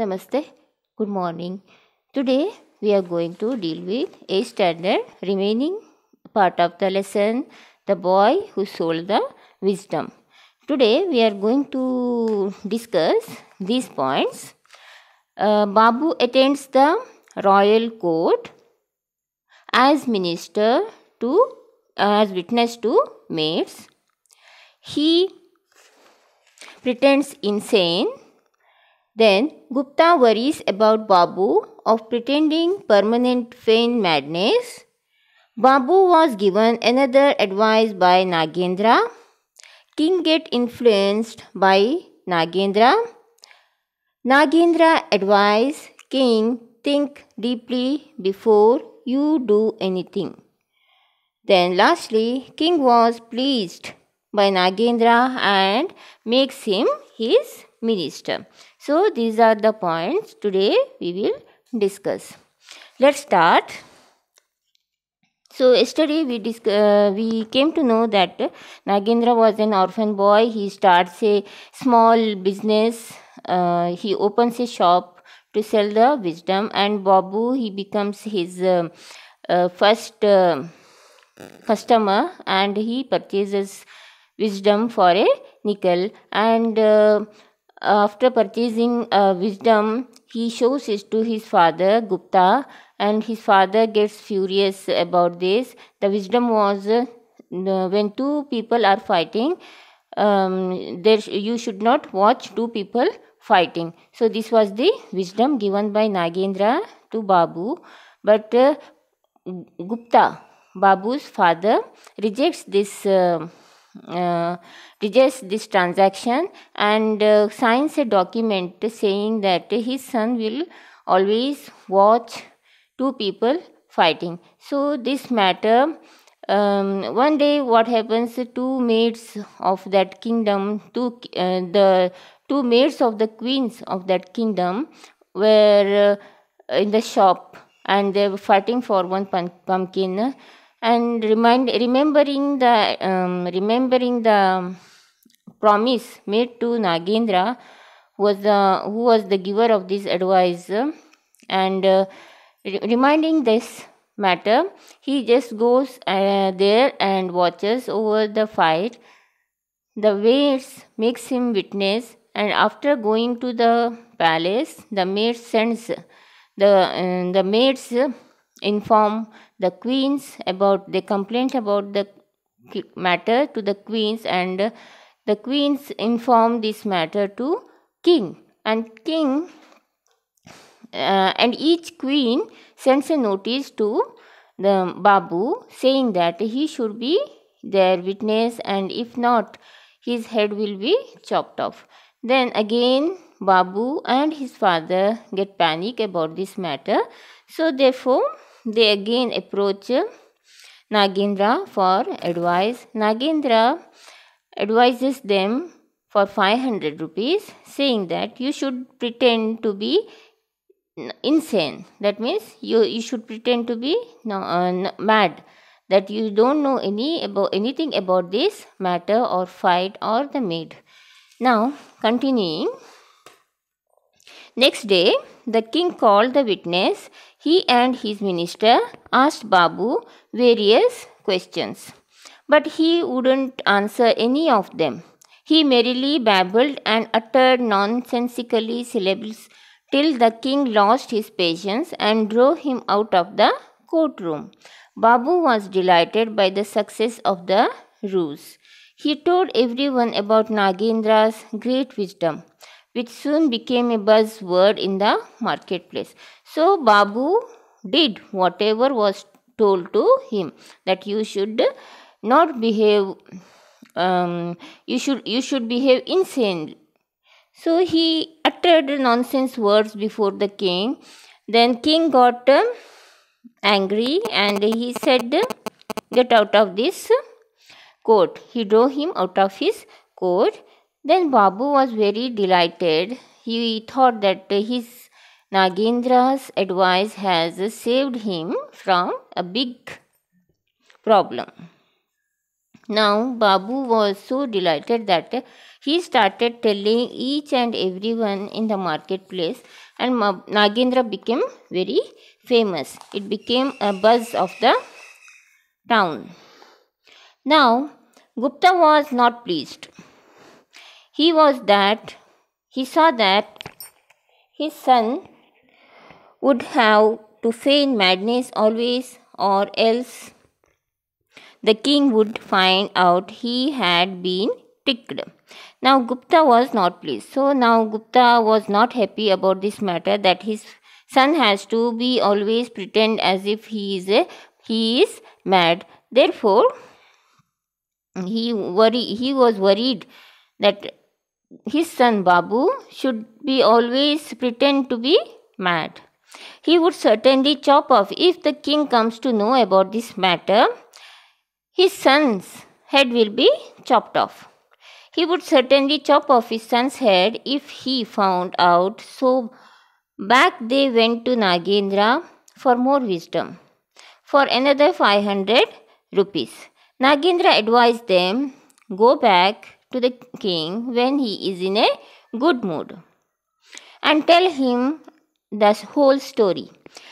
Namaste. Good morning. Today we are going to deal with A standard remaining part of the lesson the boy who sold the wisdom. Today we are going to discuss these points. Uh, Babu attends the royal court as minister to as witness to maids. He pretends insane then Gupta worries about Babu of pretending permanent feign madness. Babu was given another advice by Nagendra. King get influenced by Nagendra. Nagendra advise King think deeply before you do anything. Then lastly, King was pleased by Nagendra and makes him his minister. So these are the points today we will discuss. Let's start. So yesterday we uh, we came to know that Nagendra was an orphan boy. He starts a small business. Uh, he opens a shop to sell the wisdom, and Babu he becomes his uh, uh first uh, customer, and he purchases wisdom for a nickel and uh, after purchasing uh, wisdom, he shows it to his father Gupta, and his father gets furious about this. The wisdom was uh, when two people are fighting, um, there you should not watch two people fighting. So this was the wisdom given by Nagendra to Babu, but uh, Gupta, Babu's father, rejects this. Uh, uh, digest this transaction and uh, signs a document saying that his son will always watch two people fighting. So, this matter. Um, one day, what happens? Two maids of that kingdom, two uh, the two maids of the queens of that kingdom, were uh, in the shop and they were fighting for one pumpkin and remind remembering the um, remembering the promise made to Nagendra was the who was the giver of this advice and uh, re- reminding this matter he just goes uh, there and watches over the fight the waves makes him witness and after going to the palace the maid sends the uh, the maids inform the queens about they complained about the matter to the queens and the queens informed this matter to king and king uh, and each queen sends a notice to the babu saying that he should be their witness and if not his head will be chopped off then again babu and his father get panic about this matter so therefore they again approach Nagendra for advice. Nagendra advises them for 500 rupees, saying that you should pretend to be insane. That means you, you should pretend to be no, uh, mad. That you don't know any about anything about this matter or fight or the maid. Now continuing. Next day, the king called the witness he and his minister asked Babu various questions. But he wouldn't answer any of them. He merrily babbled and uttered nonsensically syllables till the king lost his patience and drove him out of the courtroom. Babu was delighted by the success of the ruse. He told everyone about Nagendra's great wisdom, which soon became a buzzword in the marketplace. So Babu did whatever was told to him that you should not behave um, you should you should behave insane. so he uttered nonsense words before the king then king got um, angry and he said get out of this court he drove him out of his court then babu was very delighted he thought that his Nagendra's advice has saved him from a big problem. Now, Babu was so delighted that he started telling each and everyone in the marketplace, and Nagendra became very famous. It became a buzz of the town. Now, Gupta was not pleased. He was that he saw that his son would have to feign madness always, or else the king would find out he had been tricked. Now, Gupta was not pleased. So, now Gupta was not happy about this matter that his son has to be always pretend as if he is a, he is mad. Therefore, he worry he was worried that his son Babu should be always pretend to be mad. He would certainly chop off if the king comes to know about this matter. His son's head will be chopped off. He would certainly chop off his son's head if he found out. So back they went to Nagendra for more wisdom. For another 500 rupees. Nagendra advised them go back to the king when he is in a good mood and tell him the whole story.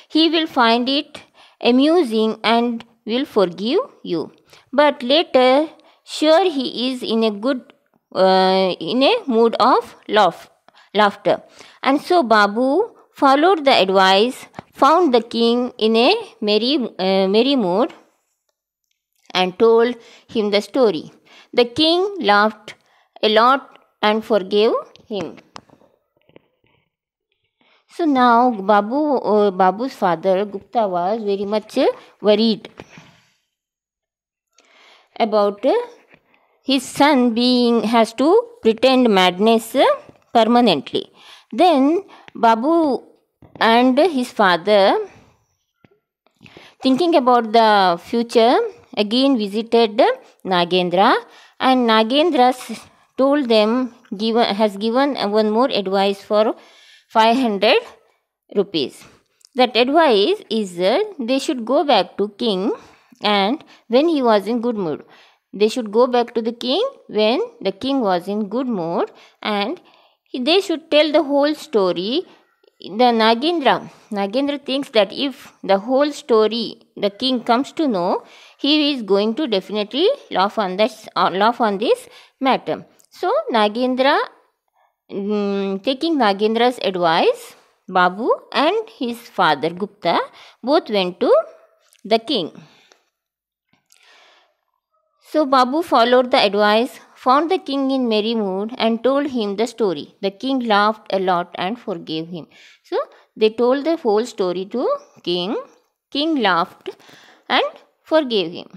He will find it amusing and will forgive you. But later, sure he is in a good uh, in a mood of laugh, laughter. And so Babu followed the advice, found the king in a merry uh, merry mood, and told him the story. The king laughed a lot and forgave him. So now Babu, uh, Babu's father Gupta was very much uh, worried about uh, his son being has to pretend madness uh, permanently. Then Babu and his father, thinking about the future, again visited Nagendra, and Nagendra told them given, has given one more advice for 500 rupees. That advice is that they should go back to king and when he was in good mood. They should go back to the king when the king was in good mood and they should tell the whole story the Nagendra, Nagendra thinks that if the whole story the king comes to know, he is going to definitely laugh on this, laugh on this matter. So Nagendra um, taking Nagendra's advice, Babu and his father Gupta both went to the king. So Babu followed the advice, found the king in merry mood, and told him the story. The king laughed a lot and forgave him. So they told the whole story to king. King laughed and forgave him.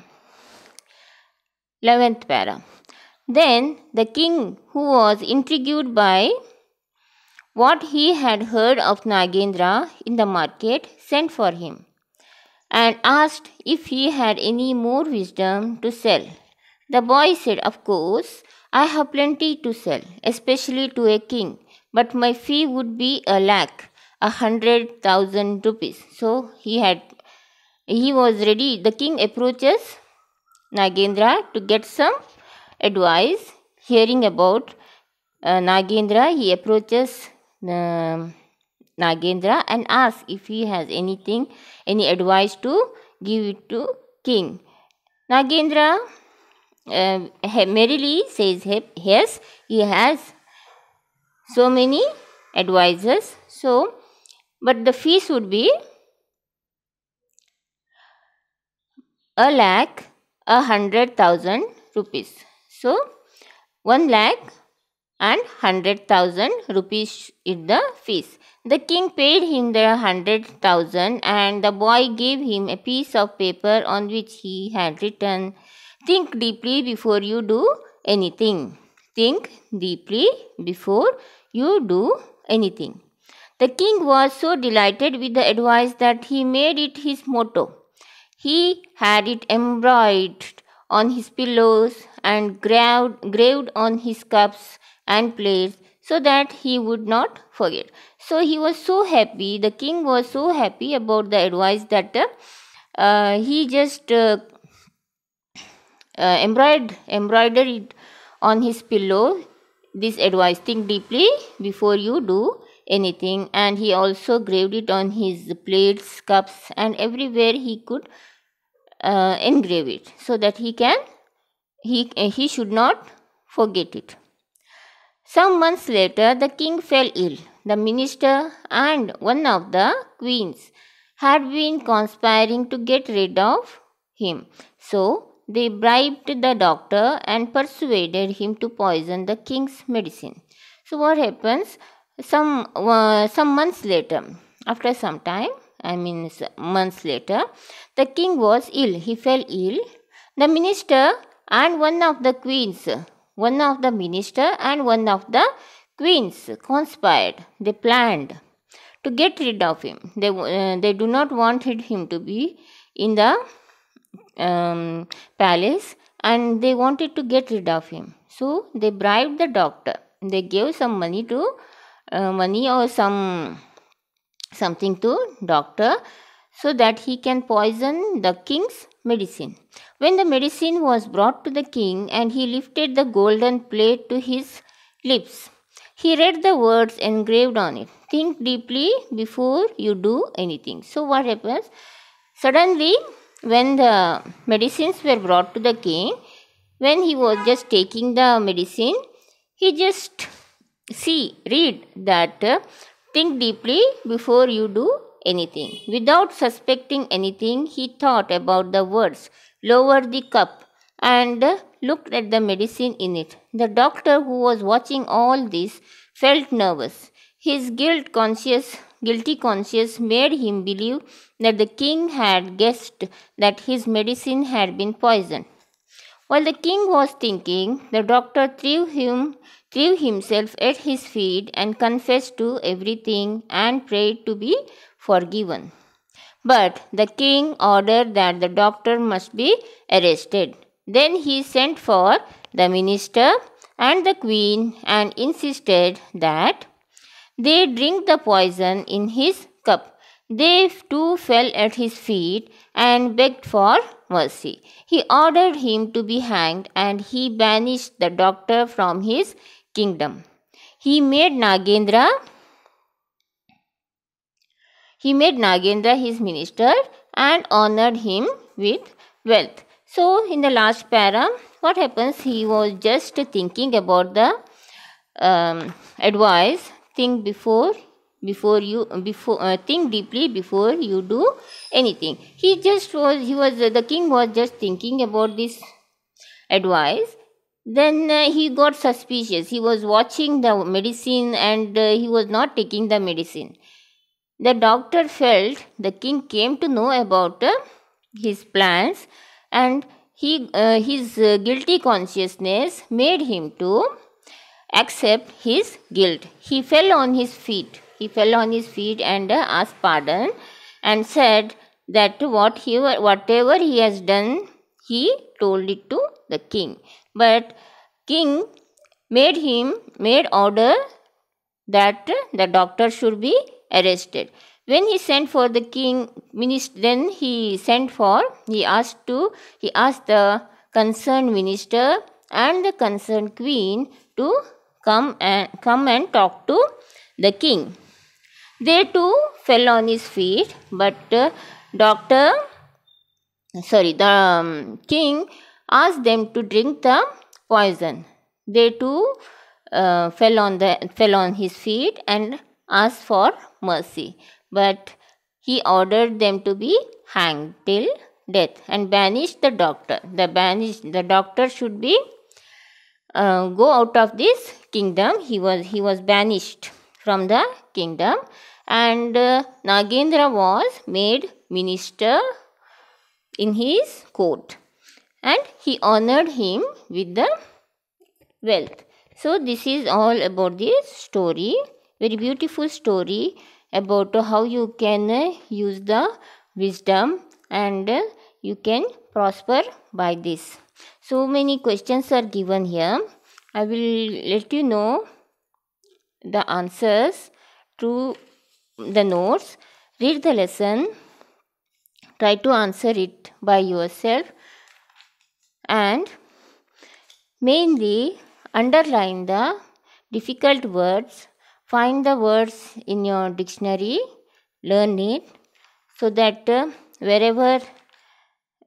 11th para. Then the king, who was intrigued by what he had heard of Nagendra in the market, sent for him and asked if he had any more wisdom to sell. The boy said, Of course, I have plenty to sell, especially to a king, but my fee would be a lakh, a hundred thousand rupees. So he had he was ready. The king approaches Nagendra to get some advice hearing about uh, Nagendra, he approaches uh, Nagendra and asks if he has anything, any advice to give it to king. Nagendra uh, merrily says yes, he has so many advisors. So, but the fees would be a lakh, a hundred thousand rupees. So, 1 lakh and 100,000 rupees is the fees. The king paid him the 100,000 and the boy gave him a piece of paper on which he had written, Think deeply before you do anything. Think deeply before you do anything. The king was so delighted with the advice that he made it his motto. He had it embroidered on his pillows and graved, graved on his cups and plates so that he would not forget. So he was so happy, the king was so happy about the advice that uh, uh, he just uh, uh embroidered, embroidered on his pillow. This advice think deeply before you do anything, and he also graved it on his plates, cups, and everywhere he could uh, engrave it so that he can he uh, he should not forget it some months later the king fell ill the minister and one of the queens had been conspiring to get rid of him so they bribed the doctor and persuaded him to poison the king's medicine so what happens some uh, some months later after some time I mean months later, the king was ill. He fell ill. The minister and one of the queens, one of the minister and one of the queens conspired. They planned to get rid of him. They, uh, they do not wanted him to be in the um, palace and they wanted to get rid of him. So they bribed the doctor. They gave some money to uh, money or some something to doctor so that he can poison the king's medicine. When the medicine was brought to the king and he lifted the golden plate to his lips, he read the words engraved on it Think deeply before you do anything. So, what happens? Suddenly, when the medicines were brought to the king, when he was just taking the medicine, he just see, read that Think deeply before you do anything. Without suspecting anything, he thought about the words, lower the cup, and looked at the medicine in it. The doctor who was watching all this felt nervous. His guilt conscious, guilty conscience made him believe that the king had guessed that his medicine had been poisoned. While the king was thinking, the doctor threw him threw himself at his feet and confessed to everything and prayed to be forgiven. But the king ordered that the doctor must be arrested. Then he sent for the minister and the queen and insisted that they drink the poison in his cup. They too fell at his feet and begged for mercy. He ordered him to be hanged and he banished the doctor from his kingdom. He made Nagendra he made Nagendra his minister and honored him with wealth. So in the last para, what happens? He was just thinking about the um, advice, think before before you before uh, think deeply before you do anything he just was he was the king was just thinking about this advice then uh, he got suspicious he was watching the medicine and uh, he was not taking the medicine the doctor felt the king came to know about uh, his plans and he uh, his uh, guilty consciousness made him to accept his guilt he fell on his feet he fell on his feet and uh, asked pardon and said that what he, whatever he has done, he told it to the king. But king made him made order that the doctor should be arrested. When he sent for the king, then he sent for he asked to he asked the concerned minister and the concerned queen to come and come and talk to the king. They too fell on his feet, but uh, doctor, sorry, the um, king asked them to drink the poison. They too uh, fell on the fell on his feet and asked for mercy, but he ordered them to be hanged till death and banished the doctor. The banished the doctor should be uh, go out of this kingdom. He was he was banished from the kingdom and uh, Nagendra was made minister in his court and he honored him with the wealth. So, this is all about this story. Very beautiful story about how you can uh, use the wisdom and uh, you can prosper by this. So many questions are given here. I will let you know the answers to the notes, read the lesson, try to answer it by yourself and mainly underline the difficult words, find the words in your dictionary, learn it so that uh, wherever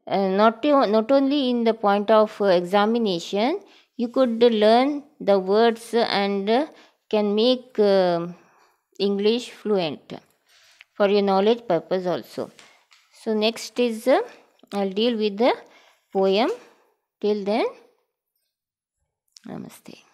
uh, not, not only in the point of uh, examination, you could learn the words and uh, can make um, English fluent for your knowledge purpose also. So next is uh, I'll deal with the poem. Till then, Namaste.